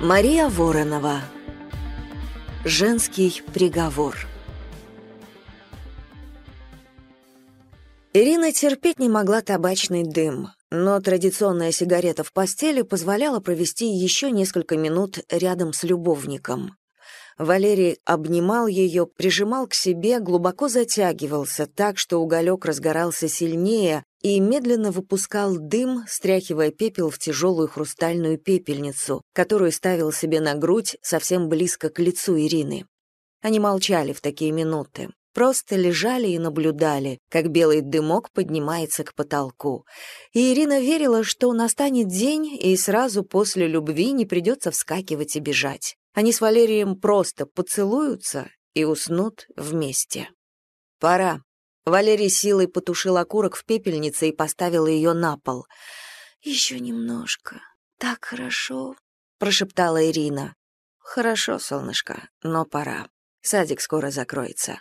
Мария Воронова. Женский приговор. Ирина терпеть не могла табачный дым, но традиционная сигарета в постели позволяла провести еще несколько минут рядом с любовником. Валерий обнимал ее, прижимал к себе, глубоко затягивался так, что уголек разгорался сильнее, и медленно выпускал дым, стряхивая пепел в тяжелую хрустальную пепельницу, которую ставил себе на грудь совсем близко к лицу Ирины. Они молчали в такие минуты, просто лежали и наблюдали, как белый дымок поднимается к потолку. И Ирина верила, что настанет день, и сразу после любви не придется вскакивать и бежать. Они с Валерием просто поцелуются и уснут вместе. «Пора», Валерий силой потушил окурок в пепельнице и поставил ее на пол. «Еще немножко. Так хорошо», — прошептала Ирина. «Хорошо, солнышко, но пора. Садик скоро закроется».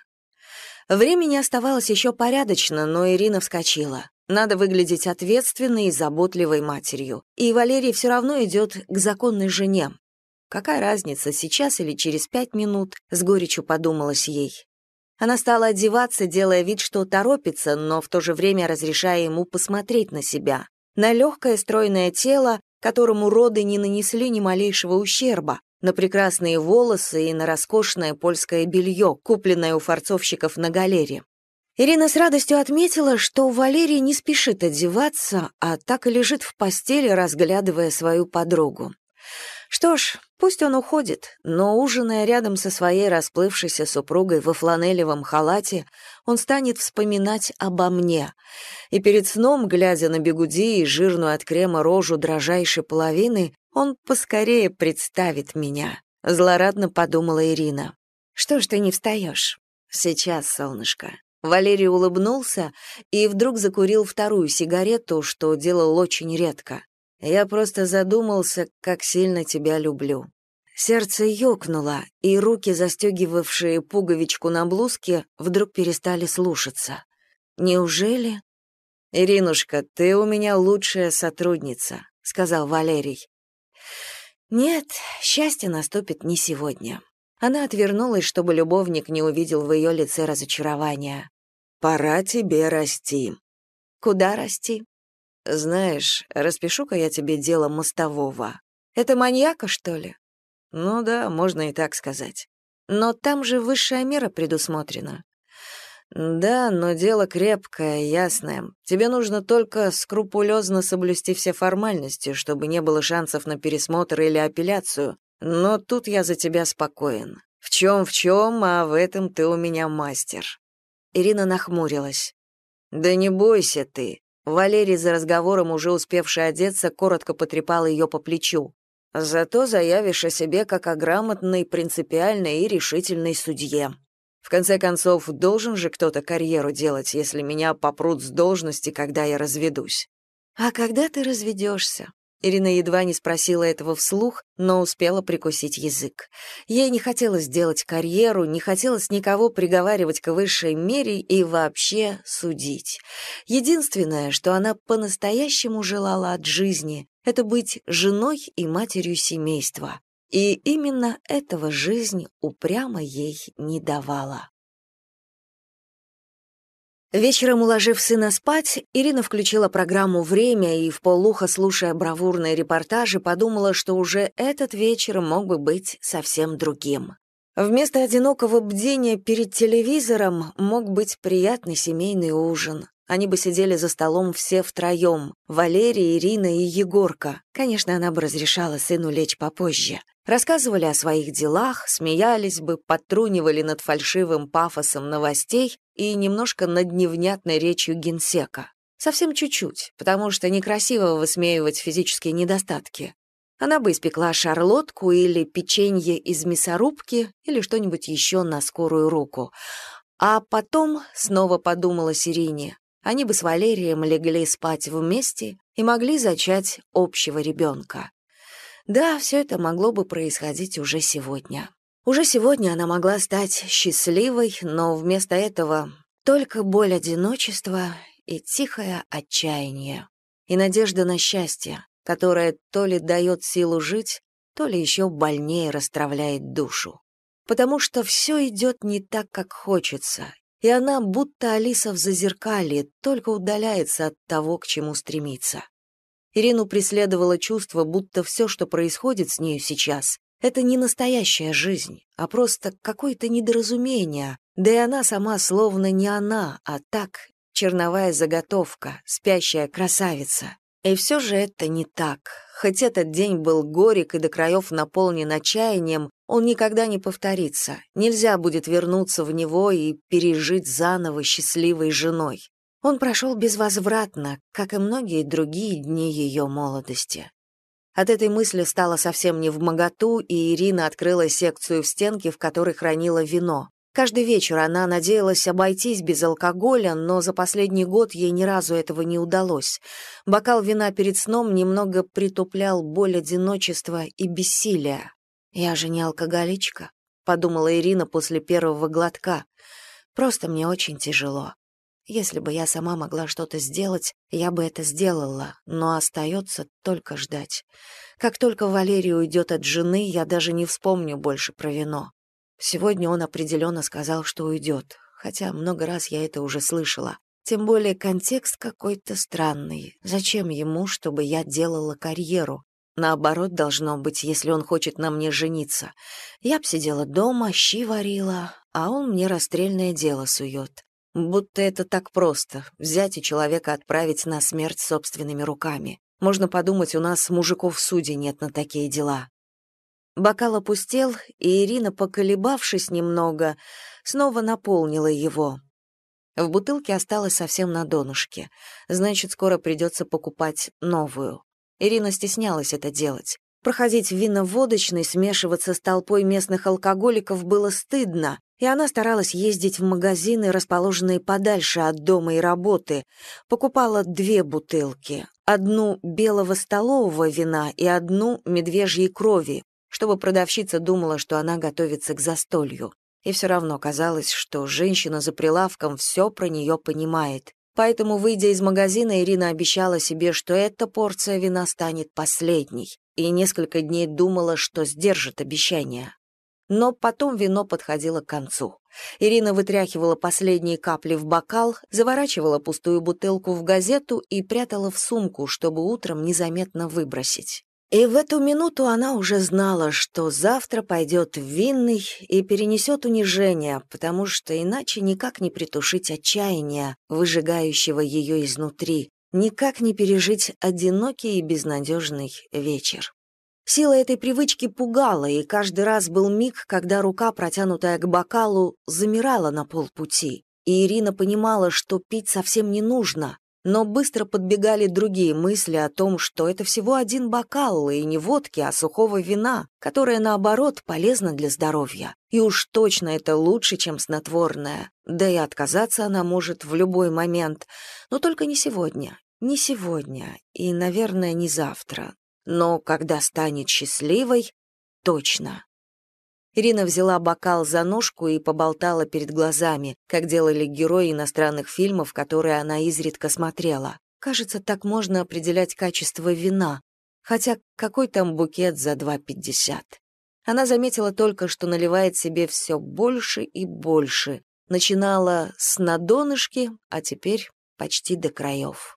Времени оставалось еще порядочно, но Ирина вскочила. Надо выглядеть ответственной и заботливой матерью. И Валерий все равно идет к законной жене. Какая разница, сейчас или через пять минут, с горечью подумалась ей. Она стала одеваться, делая вид, что торопится, но в то же время разрешая ему посмотреть на себя, на легкое стройное тело, которому роды не нанесли ни малейшего ущерба, на прекрасные волосы и на роскошное польское белье, купленное у форцовщиков на галере. Ирина с радостью отметила, что Валерий не спешит одеваться, а так и лежит в постели, разглядывая свою подругу. Что ж, Пусть он уходит, но, ужиная рядом со своей расплывшейся супругой во фланелевом халате, он станет вспоминать обо мне. И перед сном, глядя на бегуди и жирную от крема рожу дрожайшей половины, он поскорее представит меня, злорадно подумала Ирина. Что ж ты не встаешь?» Сейчас, солнышко. Валерий улыбнулся и вдруг закурил вторую сигарету, что делал очень редко. Я просто задумался, как сильно тебя люблю. Сердце ёкнуло, и руки, застегивавшие пуговичку на блузке, вдруг перестали слушаться. Неужели? Иринушка, ты у меня лучшая сотрудница, сказал Валерий. Нет, счастье наступит не сегодня. Она отвернулась, чтобы любовник не увидел в ее лице разочарования. «Пора тебе расти». «Куда расти?» «Знаешь, распишу-ка я тебе дело мостового. Это маньяка, что ли?» «Ну да, можно и так сказать. Но там же высшая мера предусмотрена». «Да, но дело крепкое, ясное. Тебе нужно только скрупулезно соблюсти все формальности, чтобы не было шансов на пересмотр или апелляцию. Но тут я за тебя спокоен. В чем в чем, а в этом ты у меня мастер». Ирина нахмурилась. «Да не бойся ты. Валерий, за разговором уже успевший одеться, коротко потрепал ее по плечу. «Зато заявишь о себе как о грамотной, принципиальной и решительной судье. В конце концов, должен же кто-то карьеру делать, если меня попрут с должности, когда я разведусь». «А когда ты разведешься?» Ирина едва не спросила этого вслух, но успела прикусить язык. Ей не хотелось делать карьеру, не хотелось никого приговаривать к высшей мере и вообще судить. Единственное, что она по-настоящему желала от жизни, это быть женой и матерью семейства. И именно этого жизнь упрямо ей не давала. Вечером, уложив сына спать, Ирина включила программу «Время» и, в полухо слушая бравурные репортажи, подумала, что уже этот вечер мог бы быть совсем другим. Вместо одинокого бдения перед телевизором мог быть приятный семейный ужин. Они бы сидели за столом все втроем — Валерия, Ирина и Егорка. Конечно, она бы разрешала сыну лечь попозже рассказывали о своих делах, смеялись бы, подтрунивали над фальшивым пафосом новостей и немножко над невнятной речью генсека. Совсем чуть-чуть, потому что некрасиво высмеивать физические недостатки. Она бы испекла шарлотку или печенье из мясорубки или что-нибудь еще на скорую руку. А потом, снова подумала Сирине. они бы с Валерием легли спать вместе и могли зачать общего ребенка. Да, все это могло бы происходить уже сегодня. Уже сегодня она могла стать счастливой, но вместо этого только боль одиночества и тихое отчаяние. И надежда на счастье, которое то ли дает силу жить, то ли еще больнее расстравляет душу. Потому что все идет не так, как хочется, и она, будто Алиса в зазеркалье, только удаляется от того, к чему стремится. Ирину преследовало чувство, будто все, что происходит с нею сейчас, это не настоящая жизнь, а просто какое-то недоразумение, да и она сама словно не она, а так, черновая заготовка, спящая красавица. И все же это не так. Хоть этот день был горек и до краев наполнен отчаянием, он никогда не повторится. Нельзя будет вернуться в него и пережить заново счастливой женой он прошел безвозвратно, как и многие другие дни ее молодости. От этой мысли стало совсем не в моготу, и Ирина открыла секцию в стенке, в которой хранила вино. Каждый вечер она надеялась обойтись без алкоголя, но за последний год ей ни разу этого не удалось. Бокал вина перед сном немного притуплял боль одиночества и бессилия. «Я же не алкоголичка», — подумала Ирина после первого глотка. «Просто мне очень тяжело». Если бы я сама могла что-то сделать, я бы это сделала, но остается только ждать. Как только Валерий уйдет от жены, я даже не вспомню больше про вино. Сегодня он определенно сказал, что уйдет, хотя много раз я это уже слышала. Тем более контекст какой-то странный. Зачем ему, чтобы я делала карьеру? Наоборот, должно быть, если он хочет на мне жениться. Я б сидела дома, щи варила, а он мне расстрельное дело сует. Будто это так просто — взять и человека отправить на смерть собственными руками. Можно подумать, у нас мужиков в суде нет на такие дела. Бокал опустел, и Ирина, поколебавшись немного, снова наполнила его. В бутылке осталось совсем на донышке. Значит, скоро придется покупать новую. Ирина стеснялась это делать. Проходить в виноводочный, смешиваться с толпой местных алкоголиков было стыдно, и она старалась ездить в магазины, расположенные подальше от дома и работы. Покупала две бутылки, одну белого столового вина и одну медвежьей крови, чтобы продавщица думала, что она готовится к застолью. И все равно казалось, что женщина за прилавком все про нее понимает. Поэтому, выйдя из магазина, Ирина обещала себе, что эта порция вина станет последней и несколько дней думала, что сдержит обещание. Но потом вино подходило к концу. Ирина вытряхивала последние капли в бокал, заворачивала пустую бутылку в газету и прятала в сумку, чтобы утром незаметно выбросить. И в эту минуту она уже знала, что завтра пойдет в винный и перенесет унижение, потому что иначе никак не притушить отчаяние, выжигающего ее изнутри, никак не пережить одинокий и безнадежный вечер. Сила этой привычки пугала, и каждый раз был миг, когда рука, протянутая к бокалу, замирала на полпути. И Ирина понимала, что пить совсем не нужно, но быстро подбегали другие мысли о том, что это всего один бокал, и не водки, а сухого вина, которое, наоборот, полезно для здоровья. И уж точно это лучше, чем снотворное. Да и отказаться она может в любой момент, но только не сегодня, не сегодня и, наверное, не завтра. Но когда станет счастливой, точно. Ирина взяла бокал за ножку и поболтала перед глазами, как делали герои иностранных фильмов, которые она изредка смотрела. Кажется, так можно определять качество вина, хотя какой там букет за 2,50. Она заметила только, что наливает себе все больше и больше. Начинала с надонышки, а теперь почти до краев.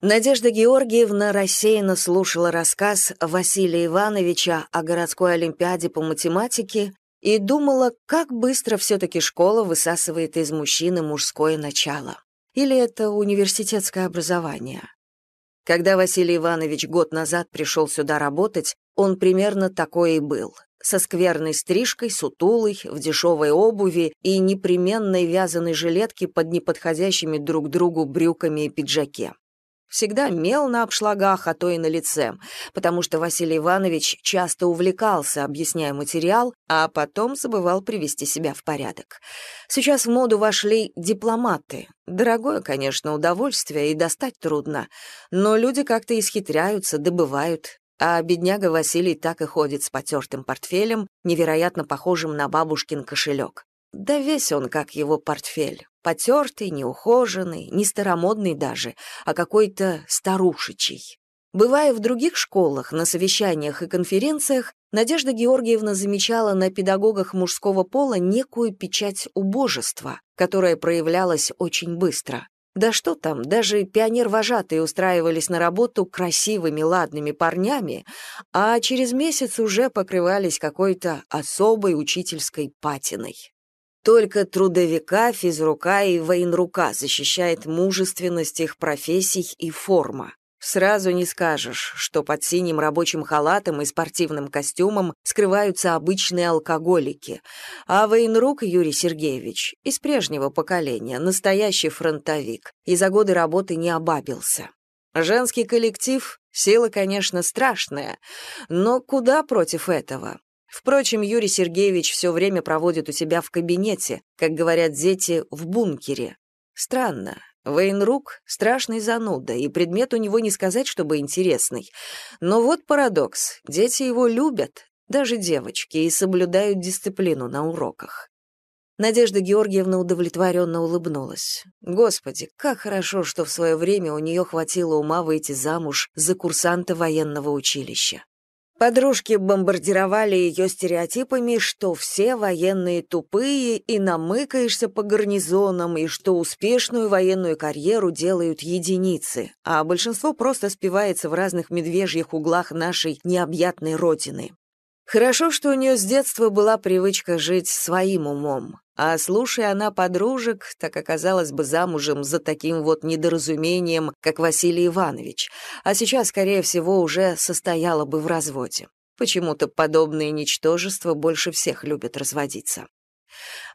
Надежда Георгиевна рассеянно слушала рассказ Василия Ивановича о городской олимпиаде по математике и думала, как быстро все-таки школа высасывает из мужчины мужское начало. Или это университетское образование? Когда Василий Иванович год назад пришел сюда работать, он примерно такой и был. Со скверной стрижкой, сутулой, в дешевой обуви и непременной вязаной жилетке под неподходящими друг другу брюками и пиджаке. Всегда мел на обшлагах, а то и на лице, потому что Василий Иванович часто увлекался, объясняя материал, а потом забывал привести себя в порядок. Сейчас в моду вошли дипломаты. Дорогое, конечно, удовольствие и достать трудно, но люди как-то исхитряются, добывают. А бедняга Василий так и ходит с потертым портфелем, невероятно похожим на бабушкин кошелек. Да весь он как его портфель. Потертый, неухоженный, не старомодный даже, а какой-то старушечий. Бывая в других школах, на совещаниях и конференциях, Надежда Георгиевна замечала на педагогах мужского пола некую печать убожества, которая проявлялась очень быстро. Да что там, даже пионер-вожатые устраивались на работу красивыми ладными парнями, а через месяц уже покрывались какой-то особой учительской патиной. Только трудовика, физрука и военрука защищает мужественность их профессий и форма. Сразу не скажешь, что под синим рабочим халатом и спортивным костюмом скрываются обычные алкоголики. А военрук Юрий Сергеевич из прежнего поколения, настоящий фронтовик, и за годы работы не обабился. Женский коллектив — сила, конечно, страшная, но куда против этого? Впрочем, Юрий Сергеевич все время проводит у себя в кабинете, как говорят дети, в бункере. Странно. Вейнрук — страшный зануда, и предмет у него не сказать, чтобы интересный. Но вот парадокс. Дети его любят, даже девочки, и соблюдают дисциплину на уроках. Надежда Георгиевна удовлетворенно улыбнулась. Господи, как хорошо, что в свое время у нее хватило ума выйти замуж за курсанта военного училища. Подружки бомбардировали ее стереотипами, что все военные тупые и намыкаешься по гарнизонам, и что успешную военную карьеру делают единицы, а большинство просто спивается в разных медвежьих углах нашей необъятной родины. Хорошо, что у нее с детства была привычка жить своим умом, а слушая она подружек, так оказалась бы замужем за таким вот недоразумением, как Василий Иванович, а сейчас, скорее всего, уже состояла бы в разводе. Почему-то подобные ничтожества больше всех любят разводиться.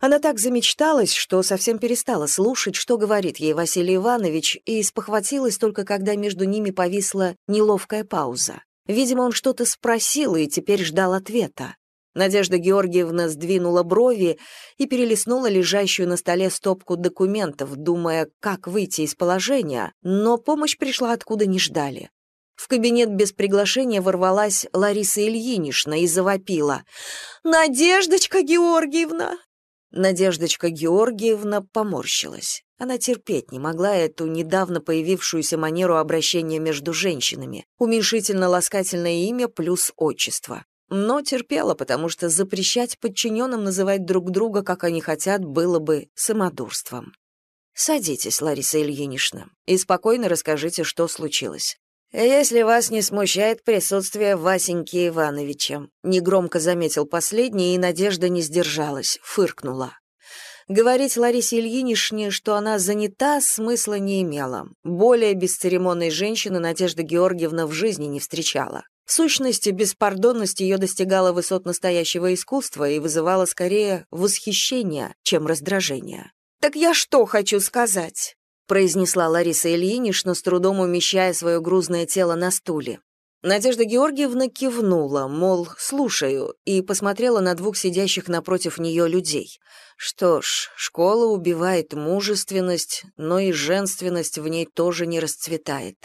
Она так замечталась, что совсем перестала слушать, что говорит ей Василий Иванович, и спохватилась только когда между ними повисла неловкая пауза. Видимо, он что-то спросил и теперь ждал ответа. Надежда Георгиевна сдвинула брови и перелистнула лежащую на столе стопку документов, думая, как выйти из положения, но помощь пришла откуда не ждали. В кабинет без приглашения ворвалась Лариса Ильинична и завопила. «Надеждочка Георгиевна, Надеждочка Георгиевна поморщилась. Она терпеть не могла эту недавно появившуюся манеру обращения между женщинами, уменьшительно-ласкательное имя плюс отчество. Но терпела, потому что запрещать подчиненным называть друг друга, как они хотят, было бы самодурством. «Садитесь, Лариса Ильинична, и спокойно расскажите, что случилось. «Если вас не смущает присутствие Васеньки Ивановича», — негромко заметил последний, и Надежда не сдержалась, фыркнула. Говорить Ларисе Ильинишне, что она занята, смысла не имела. Более бесцеремонной женщины Надежда Георгиевна в жизни не встречала. В сущности, беспардонность ее достигала высот настоящего искусства и вызывала скорее восхищение, чем раздражение. «Так я что хочу сказать?» произнесла Лариса Ильинична, с трудом умещая свое грузное тело на стуле. Надежда Георгиевна кивнула, мол, слушаю, и посмотрела на двух сидящих напротив нее людей. Что ж, школа убивает мужественность, но и женственность в ней тоже не расцветает.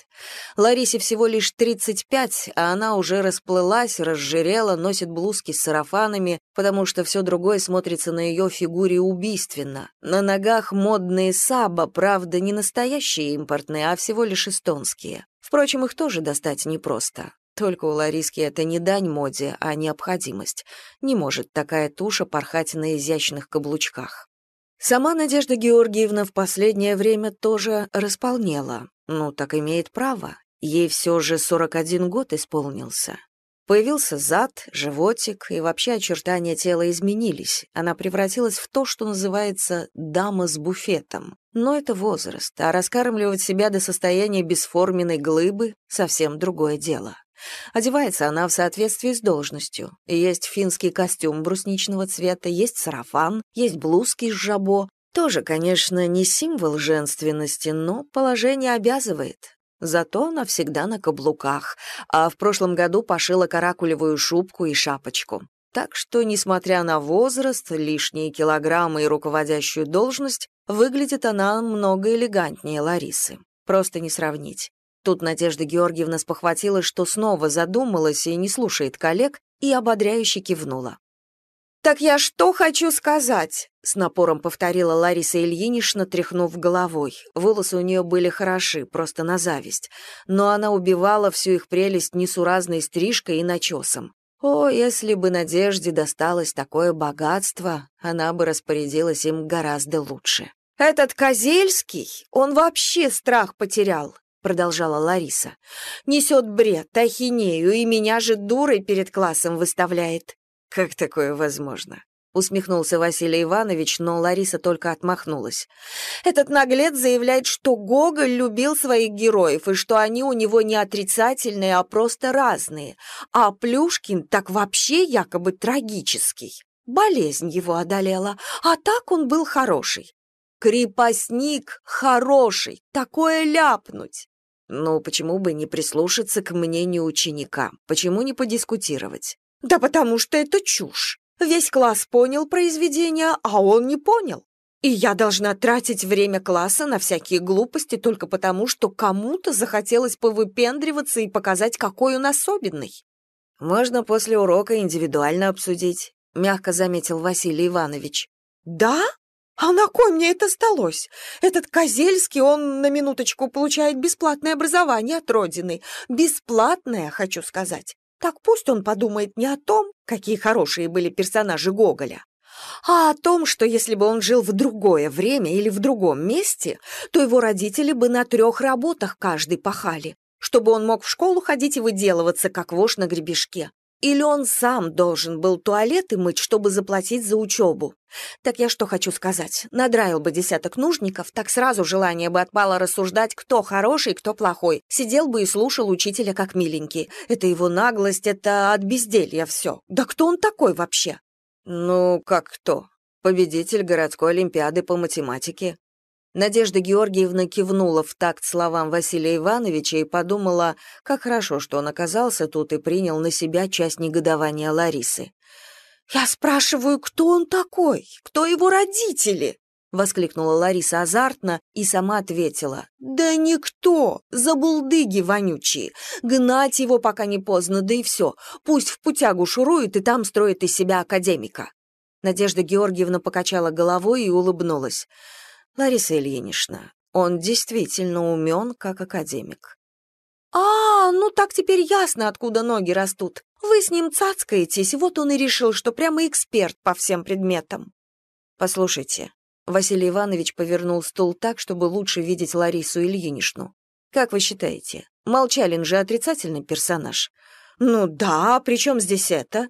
Ларисе всего лишь 35, а она уже расплылась, разжирела, носит блузки с сарафанами, потому что все другое смотрится на ее фигуре убийственно. На ногах модные саба, правда, не настоящие импортные, а всего лишь эстонские. Впрочем, их тоже достать непросто. Только у Лариски это не дань моде, а необходимость. Не может такая туша порхать на изящных каблучках. Сама Надежда Георгиевна в последнее время тоже располнела. Ну, так имеет право. Ей все же 41 год исполнился. Появился зад, животик, и вообще очертания тела изменились. Она превратилась в то, что называется «дама с буфетом». Но это возраст, а раскармливать себя до состояния бесформенной глыбы — совсем другое дело. Одевается она в соответствии с должностью. Есть финский костюм брусничного цвета, есть сарафан, есть блузки с жабо. Тоже, конечно, не символ женственности, но положение обязывает. Зато она всегда на каблуках, а в прошлом году пошила каракулевую шубку и шапочку. Так что, несмотря на возраст, лишние килограммы и руководящую должность, выглядит она много элегантнее Ларисы. Просто не сравнить. Тут Надежда Георгиевна спохватилась, что снова задумалась и не слушает коллег, и ободряюще кивнула. «Так я что хочу сказать?» — с напором повторила Лариса Ильинична, тряхнув головой. Волосы у нее были хороши, просто на зависть. Но она убивала всю их прелесть несуразной стрижкой и начесом. О, если бы Надежде досталось такое богатство, она бы распорядилась им гораздо лучше. «Этот Козельский, он вообще страх потерял. — продолжала Лариса. «Несет бред, ахинею, и меня же дурой перед классом выставляет». «Как такое возможно?» усмехнулся Василий Иванович, но Лариса только отмахнулась. Этот наглец заявляет, что Гоголь любил своих героев и что они у него не отрицательные, а просто разные. А Плюшкин так вообще якобы трагический. Болезнь его одолела, а так он был хороший. Крепостник хороший, такое ляпнуть. «Ну, почему бы не прислушаться к мнению ученика? Почему не подискутировать?» «Да потому что это чушь. Весь класс понял произведение, а он не понял. И я должна тратить время класса на всякие глупости только потому, что кому-то захотелось повыпендриваться и показать, какой он особенный». «Можно после урока индивидуально обсудить», — мягко заметил Василий Иванович. «Да?» А на кой мне это сталось? Этот Козельский, он на минуточку получает бесплатное образование от родины. Бесплатное, хочу сказать. Так пусть он подумает не о том, какие хорошие были персонажи Гоголя, а о том, что если бы он жил в другое время или в другом месте, то его родители бы на трех работах каждый пахали, чтобы он мог в школу ходить и выделываться, как вошь на гребешке, или он сам должен был туалеты мыть, чтобы заплатить за учебу? Так я что хочу сказать? Надраил бы десяток нужников, так сразу желание бы отпало рассуждать, кто хороший, кто плохой. Сидел бы и слушал учителя как миленький. Это его наглость, это от безделья все. Да кто он такой вообще? Ну, как кто? Победитель городской олимпиады по математике. Надежда Георгиевна кивнула в такт словам Василия Ивановича и подумала, как хорошо, что он оказался тут и принял на себя часть негодования Ларисы. «Я спрашиваю, кто он такой? Кто его родители?» — воскликнула Лариса азартно и сама ответила. «Да никто! Забулдыги вонючие! Гнать его пока не поздно, да и все. Пусть в путягу шурует и там строит из себя академика». Надежда Георгиевна покачала головой и улыбнулась. Лариса Ильинична, он действительно умен, как академик». «А, ну так теперь ясно, откуда ноги растут. Вы с ним цацкаетесь, вот он и решил, что прямо эксперт по всем предметам». «Послушайте», — Василий Иванович повернул стул так, чтобы лучше видеть Ларису Ильиничну. «Как вы считаете, Молчалин же отрицательный персонаж?» «Ну да, при чем здесь это?»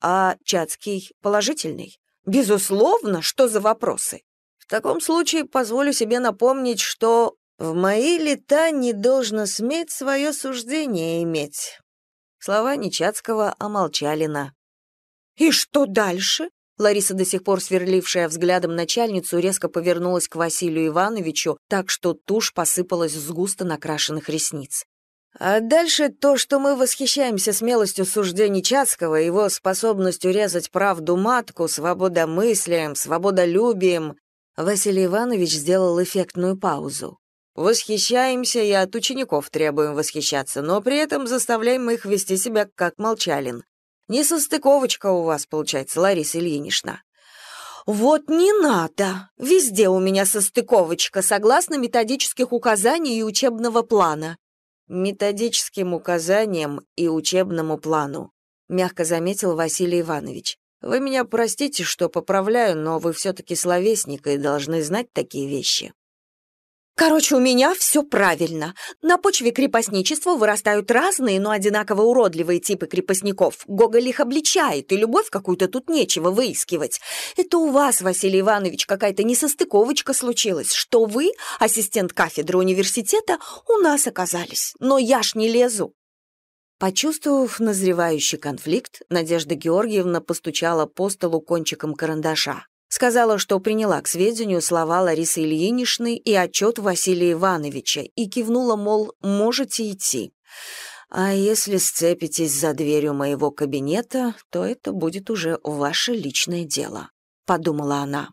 «А Чацкий положительный?» «Безусловно, что за вопросы?» В таком случае позволю себе напомнить, что в мои лета не должно сметь свое суждение иметь. Слова Нечацкого на. И что дальше? Лариса, до сих пор сверлившая взглядом начальницу, резко повернулась к Василию Ивановичу, так что тушь посыпалась с густо накрашенных ресниц. А дальше то, что мы восхищаемся смелостью суждений Чацкого, его способностью резать правду матку, свободомыслием, свободолюбием, Василий Иванович сделал эффектную паузу. Восхищаемся и от учеников требуем восхищаться, но при этом заставляем их вести себя как молчалин. Не состыковочка у вас получается, Лариса Ильинична. Вот не надо. Везде у меня состыковочка, согласно методических указаний и учебного плана. Методическим указаниям и учебному плану, мягко заметил Василий Иванович. Вы меня простите, что поправляю, но вы все-таки словесника и должны знать такие вещи. Короче, у меня все правильно. На почве крепостничества вырастают разные, но одинаково уродливые типы крепостников. Гоголь их обличает, и любовь какую-то тут нечего выискивать. Это у вас, Василий Иванович, какая-то несостыковочка случилась, что вы, ассистент кафедры университета, у нас оказались. Но я ж не лезу. Почувствовав назревающий конфликт, Надежда Георгиевна постучала по столу кончиком карандаша. Сказала, что приняла к сведению слова Ларисы Ильиничны и отчет Василия Ивановича, и кивнула, мол, можете идти. «А если сцепитесь за дверью моего кабинета, то это будет уже ваше личное дело», — подумала она.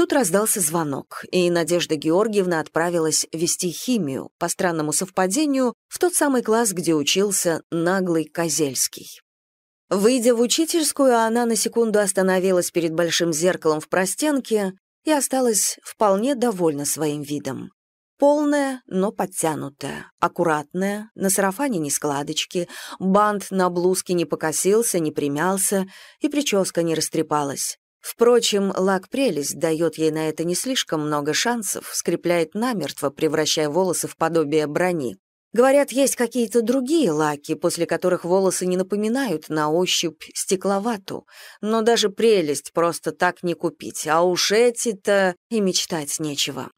Тут раздался звонок, и Надежда Георгиевна отправилась вести химию, по странному совпадению, в тот самый класс, где учился наглый Козельский. Выйдя в учительскую, она на секунду остановилась перед большим зеркалом в простенке и осталась вполне довольна своим видом. Полная, но подтянутая, аккуратная, на сарафане не складочки, бант на блузке не покосился, не примялся, и прическа не растрепалась. Впрочем, лак-прелесть дает ей на это не слишком много шансов, скрепляет намертво, превращая волосы в подобие брони. Говорят, есть какие-то другие лаки, после которых волосы не напоминают на ощупь стекловату, но даже прелесть просто так не купить, а уж эти-то и мечтать нечего.